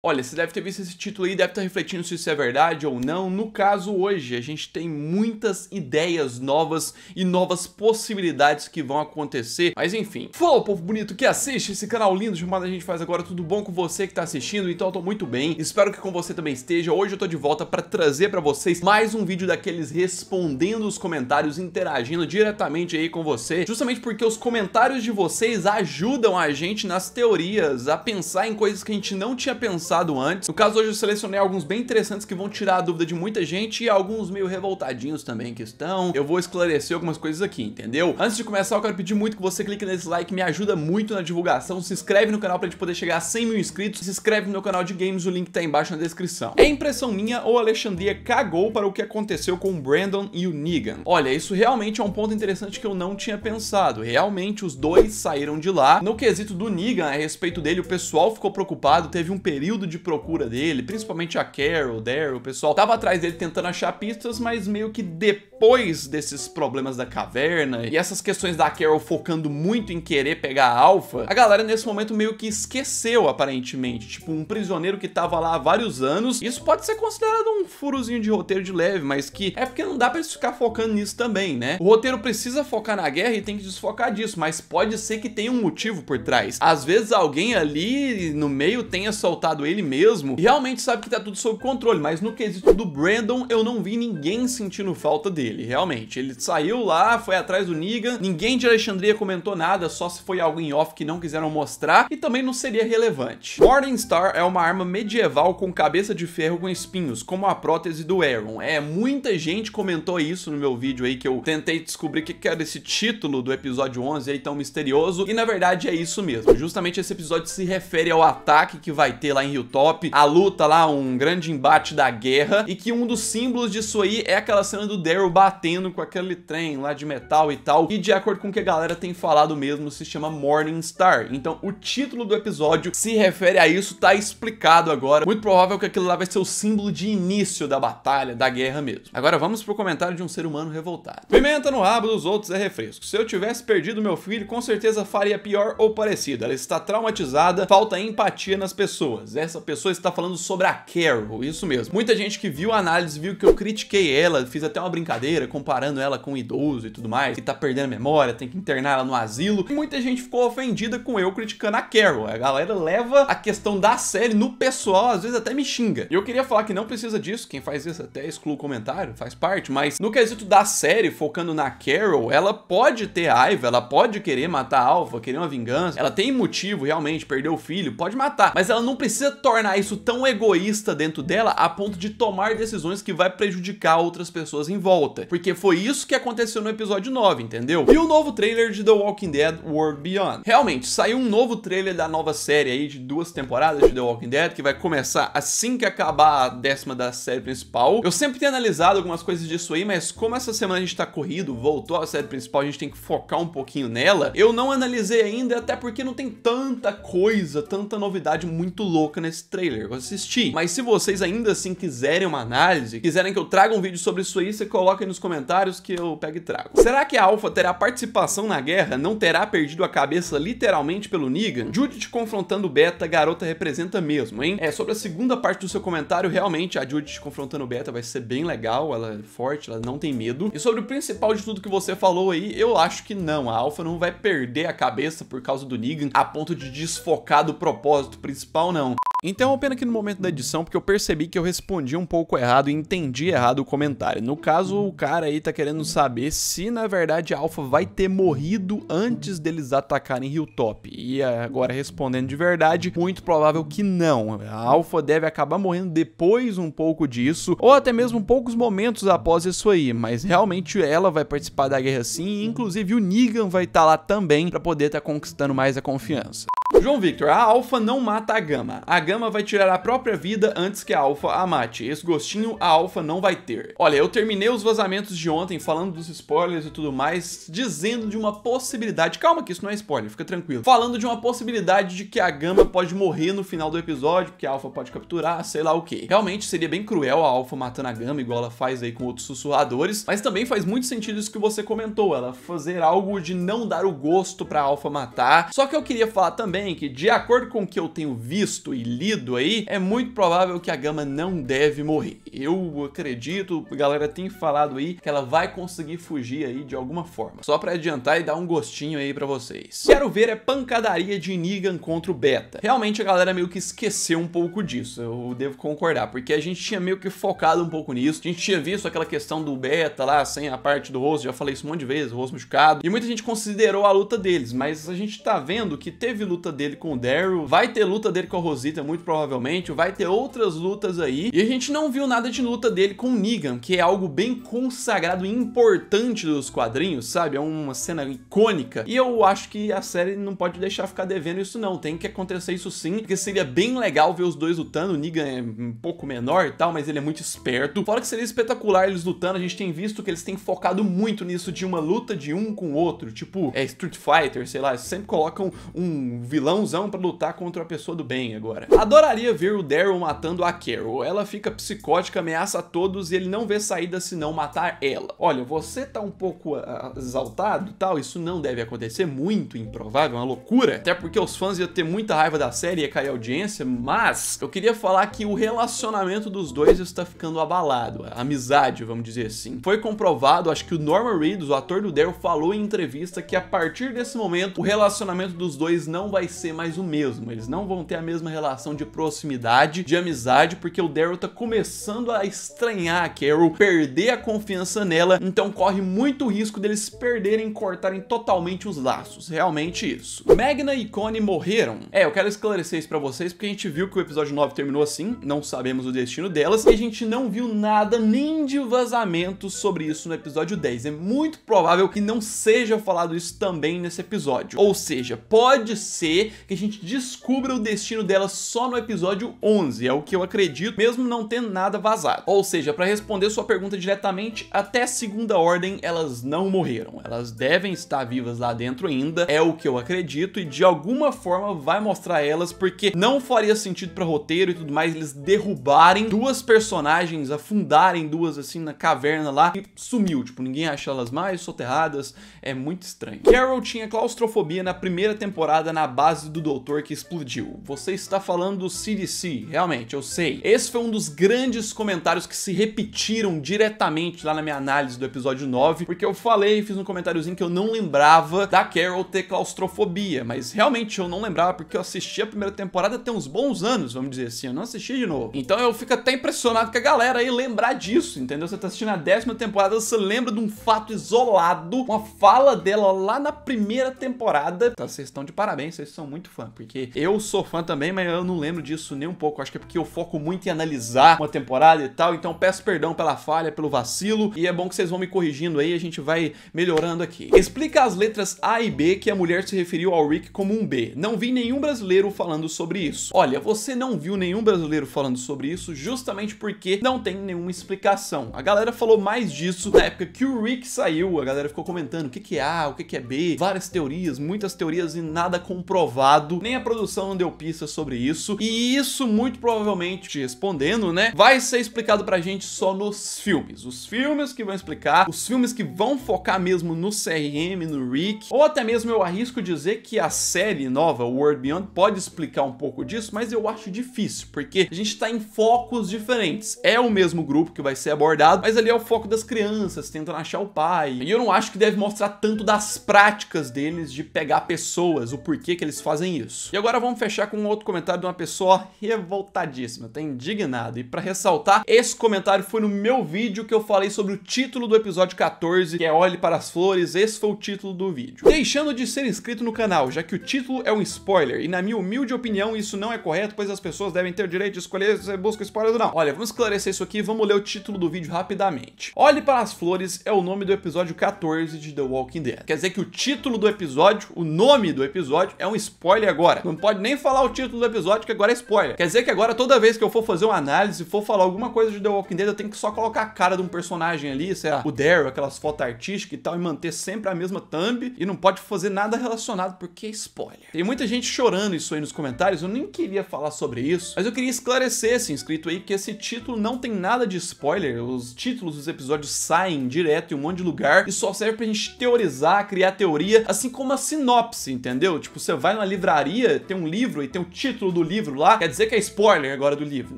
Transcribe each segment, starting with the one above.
Olha, você deve ter visto esse título aí, deve estar refletindo se isso é verdade ou não. No caso, hoje a gente tem muitas ideias novas e novas possibilidades que vão acontecer. Mas enfim, fala povo bonito que assiste esse canal lindo chamado A Gente Faz Agora. Tudo bom com você que está assistindo? Então eu tô muito bem, espero que com você também esteja. Hoje eu tô de volta para trazer para vocês mais um vídeo daqueles respondendo os comentários, interagindo diretamente aí com você. Justamente porque os comentários de vocês ajudam a gente nas teorias, a pensar em coisas que a gente não tinha pensado lançado antes. No caso, hoje eu selecionei alguns bem interessantes que vão tirar a dúvida de muita gente e alguns meio revoltadinhos também que estão. Eu vou esclarecer algumas coisas aqui, entendeu? Antes de começar, eu quero pedir muito que você clique nesse like, me ajuda muito na divulgação. Se inscreve no canal pra gente poder chegar a 100 mil inscritos. Se inscreve no meu canal de games, o link tá embaixo na descrição. É impressão minha ou Alexandria cagou para o que aconteceu com o Brandon e o Negan? Olha, isso realmente é um ponto interessante que eu não tinha pensado. Realmente os dois saíram de lá. No quesito do Negan, a respeito dele, o pessoal ficou preocupado, teve um período período de procura dele, principalmente a Carol, Daryl, o pessoal tava atrás dele tentando achar pistas, mas meio que depois desses problemas da caverna e essas questões da Carol focando muito em querer pegar a Alpha, a galera nesse momento meio que esqueceu aparentemente, tipo um prisioneiro que tava lá há vários anos. Isso pode ser considerado um furozinho de roteiro de leve, mas que é porque não dá para eles ficar focando nisso também, né? O roteiro precisa focar na guerra e tem que desfocar disso, mas pode ser que tenha um motivo por trás. Às vezes alguém ali no meio tenha soltado ele mesmo, e realmente sabe que tá tudo sob controle, mas no quesito do Brandon, eu não vi ninguém sentindo falta dele, realmente. Ele saiu lá, foi atrás do Negan, ninguém de Alexandria comentou nada, só se foi algo em off que não quiseram mostrar, e também não seria relevante. Morningstar é uma arma medieval com cabeça de ferro com espinhos, como a prótese do Aaron. É, muita gente comentou isso no meu vídeo aí, que eu tentei descobrir o que, que era esse título do episódio 11 aí tão misterioso, e na verdade é isso mesmo. Justamente esse episódio se refere ao ataque que vai ter lá em o top, a luta lá, um grande embate da guerra, e que um dos símbolos disso aí é aquela cena do Daryl batendo com aquele trem lá de metal e tal, e de acordo com o que a galera tem falado mesmo, se chama Morning Star. Então o título do episódio se refere a isso, tá explicado agora. Muito provável que aquilo lá vai ser o símbolo de início da batalha, da guerra mesmo. Agora vamos pro comentário de um ser humano revoltado. Pimenta no rabo dos outros é refresco. Se eu tivesse perdido meu filho, com certeza faria pior ou parecido. Ela está traumatizada, falta empatia nas pessoas. É essa pessoa está falando sobre a Carol, isso mesmo. Muita gente que viu a análise viu que eu critiquei ela, fiz até uma brincadeira comparando ela com um idoso e tudo mais, que tá perdendo a memória, tem que internar ela no asilo. E muita gente ficou ofendida com eu criticando a Carol. A galera leva a questão da série no pessoal, às vezes até me xinga. E eu queria falar que não precisa disso, quem faz isso até exclui o comentário, faz parte, mas no quesito da série, focando na Carol, ela pode ter raiva, ela pode querer matar a Alpha, querer uma vingança, ela tem motivo realmente, perdeu o filho, pode matar, mas ela não precisa tornar isso tão egoísta dentro dela a ponto de tomar decisões que vai prejudicar outras pessoas em volta. Porque foi isso que aconteceu no episódio 9, entendeu? E o novo trailer de The Walking Dead World Beyond. Realmente, saiu um novo trailer da nova série aí de duas temporadas de The Walking Dead, que vai começar assim que acabar a décima da série principal. Eu sempre tenho analisado algumas coisas disso aí, mas como essa semana a gente tá corrido, voltou a série principal, a gente tem que focar um pouquinho nela, eu não analisei ainda, até porque não tem tanta coisa, tanta novidade muito louca nesse nesse trailer, eu assisti. Mas se vocês ainda assim quiserem uma análise, quiserem que eu traga um vídeo sobre isso aí, você coloca aí nos comentários que eu pego e trago. Será que a Alpha terá participação na guerra? Não terá perdido a cabeça literalmente pelo Negan? Judith confrontando Beta, garota representa mesmo, hein? É, sobre a segunda parte do seu comentário, realmente a Judith confrontando Beta vai ser bem legal, ela é forte, ela não tem medo. E sobre o principal de tudo que você falou aí, eu acho que não, a Alpha não vai perder a cabeça por causa do Negan a ponto de desfocar do propósito principal, não. Então pena que no momento da edição, porque eu percebi que eu respondi um pouco errado e entendi errado o comentário. No caso, o cara aí tá querendo saber se, na verdade, a Alpha vai ter morrido antes deles atacarem Hilltop. E agora, respondendo de verdade, muito provável que não. A Alpha deve acabar morrendo depois um pouco disso, ou até mesmo poucos momentos após isso aí. Mas, realmente, ela vai participar da guerra sim, e inclusive o Negan vai estar tá lá também para poder estar tá conquistando mais a confiança. João Victor, a Alpha não mata a Gama. A gama vai tirar a própria vida antes que a Alpha a mate. Esse gostinho a Alpha não vai ter. Olha, eu terminei os vazamentos de ontem falando dos spoilers e tudo mais, dizendo de uma possibilidade... Calma que isso não é spoiler, fica tranquilo. Falando de uma possibilidade de que a gama pode morrer no final do episódio, porque a Alpha pode capturar, sei lá o que. Realmente seria bem cruel a Alpha matando a gama, igual ela faz aí com outros sussurradores, mas também faz muito sentido isso que você comentou, ela fazer algo de não dar o gosto pra Alpha matar. Só que eu queria falar também que, de acordo com o que eu tenho visto e lido aí, é muito provável que a Gama não deve morrer. Eu acredito, a galera tem falado aí que ela vai conseguir fugir aí de alguma forma. Só pra adiantar e dar um gostinho aí pra vocês. Quero ver é pancadaria de Negan contra o Beta. Realmente a galera meio que esqueceu um pouco disso, eu devo concordar, porque a gente tinha meio que focado um pouco nisso, a gente tinha visto aquela questão do Beta lá, sem a parte do rosto, já falei isso um monte de vezes, o rosto machucado, e muita gente considerou a luta deles, mas a gente tá vendo que teve luta dele com o Daryl, vai ter luta dele com a Rosita muito provavelmente, vai ter outras lutas aí. E a gente não viu nada de luta dele com o Negan, que é algo bem consagrado e importante dos quadrinhos, sabe? É uma cena icônica. E eu acho que a série não pode deixar ficar devendo isso não, tem que acontecer isso sim, porque seria bem legal ver os dois lutando, o Negan é um pouco menor e tal, mas ele é muito esperto. Fora que seria espetacular eles lutando, a gente tem visto que eles têm focado muito nisso de uma luta de um com o outro, tipo, é Street Fighter, sei lá, sempre colocam um vilãozão para lutar contra a pessoa do bem agora. Adoraria ver o Daryl matando a Carol. Ela fica psicótica, ameaça a todos e ele não vê saída se não matar ela. Olha, você tá um pouco uh, exaltado tal, isso não deve acontecer, muito improvável, é uma loucura. Até porque os fãs iam ter muita raiva da série, ia cair audiência, mas eu queria falar que o relacionamento dos dois está ficando abalado, a amizade, vamos dizer assim. Foi comprovado, acho que o Norman Reedus, o ator do Daryl, falou em entrevista que a partir desse momento o relacionamento dos dois não vai ser mais o mesmo, eles não vão ter a mesma relação relação de proximidade, de amizade, porque o Daryl tá começando a estranhar a Carol, perder a confiança nela, então corre muito risco deles perderem e cortarem totalmente os laços. Realmente isso. Magna e Connie morreram. É, eu quero esclarecer isso pra vocês, porque a gente viu que o episódio 9 terminou assim, não sabemos o destino delas, e a gente não viu nada nem de vazamento sobre isso no episódio 10. É muito provável que não seja falado isso também nesse episódio. Ou seja, pode ser que a gente descubra o destino delas só só no episódio 11, é o que eu acredito, mesmo não tendo nada vazado. Ou seja, para responder sua pergunta diretamente, até segunda ordem elas não morreram. Elas devem estar vivas lá dentro ainda, é o que eu acredito, e de alguma forma vai mostrar elas, porque não faria sentido para roteiro e tudo mais eles derrubarem duas personagens, afundarem duas assim na caverna lá e sumiu. Tipo, ninguém acha elas mais, soterradas, é muito estranho. Carol tinha claustrofobia na primeira temporada na base do doutor que explodiu. Você está falando falando do CDC, realmente, eu sei. Esse foi um dos grandes comentários que se repetiram diretamente lá na minha análise do episódio 9, porque eu falei, fiz um comentáriozinho que eu não lembrava da Carol ter claustrofobia, mas realmente eu não lembrava porque eu assisti a primeira temporada até uns bons anos, vamos dizer assim, eu não assisti de novo. Então eu fico até impressionado com a galera aí lembrar disso, entendeu? Você tá assistindo a décima temporada, você lembra de um fato isolado, uma fala dela lá na primeira temporada. Então vocês estão de parabéns, vocês são muito fã, porque eu sou fã também, mas eu não lembro disso nem um pouco. Acho que é porque eu foco muito em analisar uma temporada e tal. Então peço perdão pela falha, pelo vacilo. E é bom que vocês vão me corrigindo aí, a gente vai melhorando aqui. Explica as letras A e B que a mulher se referiu ao Rick como um B. Não vi nenhum brasileiro falando sobre isso. Olha, você não viu nenhum brasileiro falando sobre isso justamente porque não tem nenhuma explicação. A galera falou mais disso na época que o Rick saiu. A galera ficou comentando o que, que é A, o que, que é B, várias teorias, muitas teorias e nada comprovado. Nem a produção deu pista sobre isso isso. E isso, muito provavelmente, te respondendo, né? Vai ser explicado pra gente só nos filmes. Os filmes que vão explicar, os filmes que vão focar mesmo no CRM, no Rick, ou até mesmo eu arrisco dizer que a série nova, World Beyond, pode explicar um pouco disso, mas eu acho difícil, porque a gente tá em focos diferentes. É o mesmo grupo que vai ser abordado, mas ali é o foco das crianças, tentando achar o pai. E eu não acho que deve mostrar tanto das práticas deles de pegar pessoas, o porquê que eles fazem isso. E agora vamos fechar com um outro comentário do uma pessoa revoltadíssima, tá indignado. E para ressaltar, esse comentário foi no meu vídeo que eu falei sobre o título do episódio 14, que é Olhe para as Flores, esse foi o título do vídeo. Deixando de ser inscrito no canal, já que o título é um spoiler, e na minha humilde opinião isso não é correto, pois as pessoas devem ter o direito de escolher se busca spoiler ou não. Olha, vamos esclarecer isso aqui, vamos ler o título do vídeo rapidamente. Olhe para as Flores é o nome do episódio 14 de The Walking Dead. Quer dizer que o título do episódio, o nome do episódio, é um spoiler agora. Não pode nem falar o título do episódio, episódio que agora é spoiler. Quer dizer que agora toda vez que eu for fazer uma análise, for falar alguma coisa de The Walking Dead, eu tenho que só colocar a cara de um personagem ali, sei lá, o Daryl, aquelas fotos artísticas e tal, e manter sempre a mesma thumb e não pode fazer nada relacionado porque é spoiler. Tem muita gente chorando isso aí nos comentários, eu nem queria falar sobre isso, mas eu queria esclarecer esse assim, inscrito aí que esse título não tem nada de spoiler, os títulos dos episódios saem direto em um monte de lugar e só serve pra gente teorizar, criar teoria, assim como a sinopse, entendeu? Tipo, você vai numa livraria, tem um livro e tem o título do livro lá, quer dizer que é spoiler agora do livro.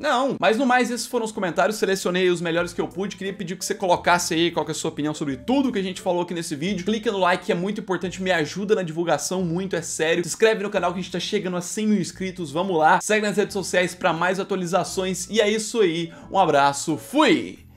Não, mas no mais esses foram os comentários, selecionei os melhores que eu pude, queria pedir que você colocasse aí qual é a sua opinião sobre tudo que a gente falou aqui nesse vídeo. Clica no like que é muito importante, me ajuda na divulgação muito, é sério. Se inscreve no canal que a gente tá chegando a 100 mil inscritos, vamos lá. Segue nas redes sociais para mais atualizações e é isso aí, um abraço, fui!